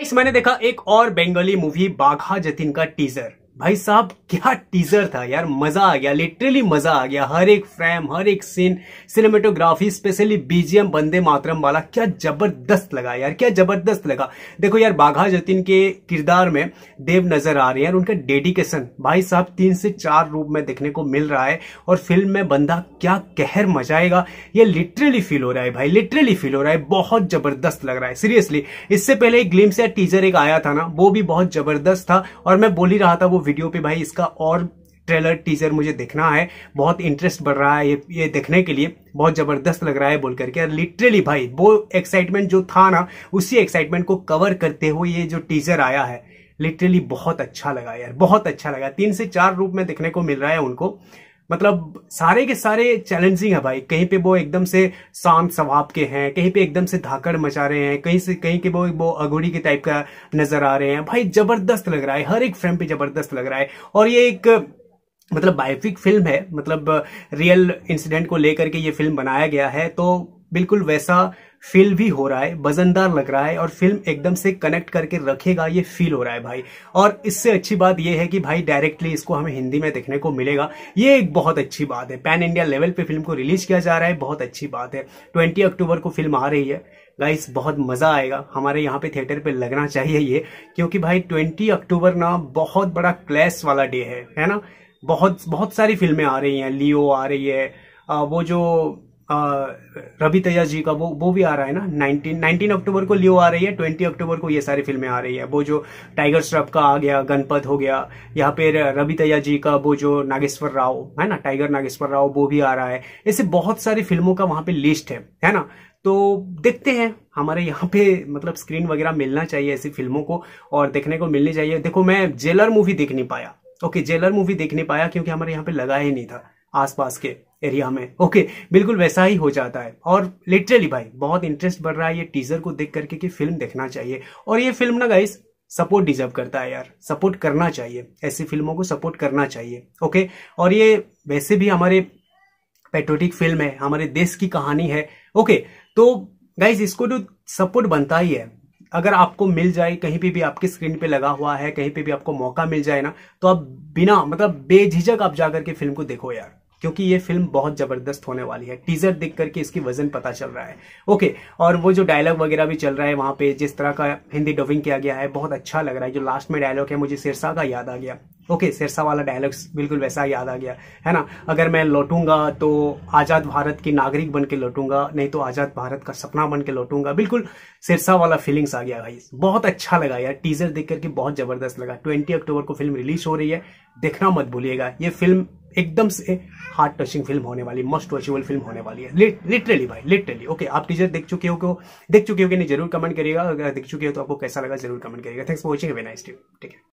इस मैंने देखा एक और बंगाली मूवी बाघा जतिन का टीजर भाई साहब क्या टीजर था यार मजा आ गया लिटरली मजा आ गया हर एक फ्रेम हर एक सीन सिनेमेटोग्राफी स्पेशली बीजीएम बंदे मातरम वाला क्या जबरदस्त लगा यार क्या जबरदस्त लगा देखो यार बाघा जतिन के किरदार में देव नजर आ रहे हैं यार उनका डेडिकेशन भाई साहब तीन से चार रूप में देखने को मिल रहा है और फिल्म में बंदा क्या कहर मचाएगा ये लिटरली फील हो रहा है भाई लिटरली फील हो रहा है बहुत जबरदस्त लग रहा है सीरियसली इससे पहले एक ग्लिम्स या टीजर एक आया था ना वो भी बहुत जबरदस्त था और मैं बोल ही रहा था वो वीडियो पे भाई इसका और ट्रेलर टीजर मुझे देखना है बहुत इंटरेस्ट बढ़ रहा है ये ये देखने के लिए बहुत जबरदस्त लग रहा है बोल करके लिटरली भाई वो एक्साइटमेंट जो था ना उसी एक्साइटमेंट को कवर करते हुए ये जो टीजर आया है लिटरली बहुत अच्छा लगा यार बहुत अच्छा लगा तीन से चार रूप में देखने को मिल रहा है उनको मतलब सारे के सारे चैलेंजिंग है भाई कहीं पे वो एकदम से शांत स्वभाव के हैं कहीं पे एकदम से धाकड़ मचा रहे हैं कहीं से कहीं के वो वो अगोड़ी के टाइप का नजर आ रहे हैं भाई जबरदस्त लग रहा है हर एक फ्रेम पे जबरदस्त लग रहा है और ये एक मतलब बायोपिक फिल्म है मतलब रियल इंसिडेंट को लेकर के ये फिल्म बनाया गया है तो बिल्कुल वैसा फील भी हो रहा है वजनदार लग रहा है और फिल्म एकदम से कनेक्ट करके रखेगा ये फील हो रहा है भाई और इससे अच्छी बात यह है कि भाई डायरेक्टली इसको हमें हिंदी में देखने को मिलेगा ये एक बहुत अच्छी बात है पैन इंडिया लेवल पे फिल्म को रिलीज किया जा रहा है बहुत अच्छी बात है ट्वेंटी अक्टूबर को फिल्म आ रही है गाइस बहुत मज़ा आएगा हमारे यहाँ पे थिएटर पे लगना चाहिए ये क्योंकि भाई ट्वेंटी अक्टूबर ना बहुत बड़ा क्लैश वाला डे है है ना बहुत बहुत सारी फिल्में आ रही हैं लियो आ रही है आ, वो जो रवि तेजा जी का वो वो भी आ रहा है ना नाइनटीन नाइनटीन अक्टूबर को लियो आ रही है ट्वेंटी अक्टूबर को ये सारी फिल्में आ रही है वो जो टाइगर श्रफ का आ गया गणपत हो गया यहाँ पे रवि तेजा जी का वो जो नागेश्वर राव है ना टाइगर नागेश्वर राव वो भी आ रहा है ऐसे बहुत सारी फिल्मों का वहाँ पे लिस्ट है है ना तो देखते हैं हमारे यहाँ पे मतलब स्क्रीन वगैरह मिलना चाहिए ऐसी फिल्मों को और देखने को मिलनी चाहिए देखो मैं जेलर मूवी देख नहीं पाया ओके जेलर मूवी देख नहीं पाया क्योंकि हमारे यहाँ पे लगा ही नहीं था आसपास के एरिया में ओके बिल्कुल वैसा ही हो जाता है और लिटरली भाई बहुत इंटरेस्ट बढ़ रहा है ये टीजर को देख करके कि फिल्म देखना चाहिए और ये फिल्म ना गाइस सपोर्ट डिजर्व करता है यार सपोर्ट करना चाहिए ऐसी फिल्मों को सपोर्ट करना चाहिए ओके और ये वैसे भी हमारे पेट्रोटिक फिल्म है हमारे देश की कहानी है ओके तो गाइज इसको जो सपोर्ट बनता ही है अगर आपको मिल जाए कहीं पे भी आपके स्क्रीन पे लगा हुआ है कहीं पे भी आपको मौका मिल जाए ना तो आप बिना मतलब बेझिझक आप जाकर के फिल्म को देखो यार क्योंकि ये फिल्म बहुत जबरदस्त होने वाली है टीजर देख करके इसकी वजन पता चल रहा है ओके और वो जो डायलॉग वगैरह भी चल रहा है वहां पे जिस तरह का हिंदी डबिंग किया गया है बहुत अच्छा लग रहा है जो लास्ट में डायलॉग है मुझे सिरसा का याद आ गया ओके okay, सिरसा वाला डायलॉग बिल्कुल वैसा याद आ गया है ना अगर मैं लौटूंगा तो आज़ाद भारत की नागरिक बन के लौटूंगा नहीं तो आज़ाद भारत का सपना बन के लौटूंगा बिल्कुल सिरसा वाला फीलिंग्स आ गया भाई बहुत अच्छा लगा यार टीजर देख करके बहुत ज़बरदस्त लगा ट्वेंटी अक्टूबर को फिल्म रिलीज हो रही है देखना मत भूलिएगा ये फिल्म एकदम से हार्ट टचिंग फिल्म होने वाली मस्ट वॉचेबल फिल्म होने वाली है लिटरली भाई लिटरली ओके आप टीचर देख चुके हो देख चुके हो कि नहीं जरूर कमेंट करिएगा अगर देख चुके हो तो आपको कैसा लगा जरूर कमेंट करिएगा थैंक्स फॉर वॉचिंग वे नाइस ठीक है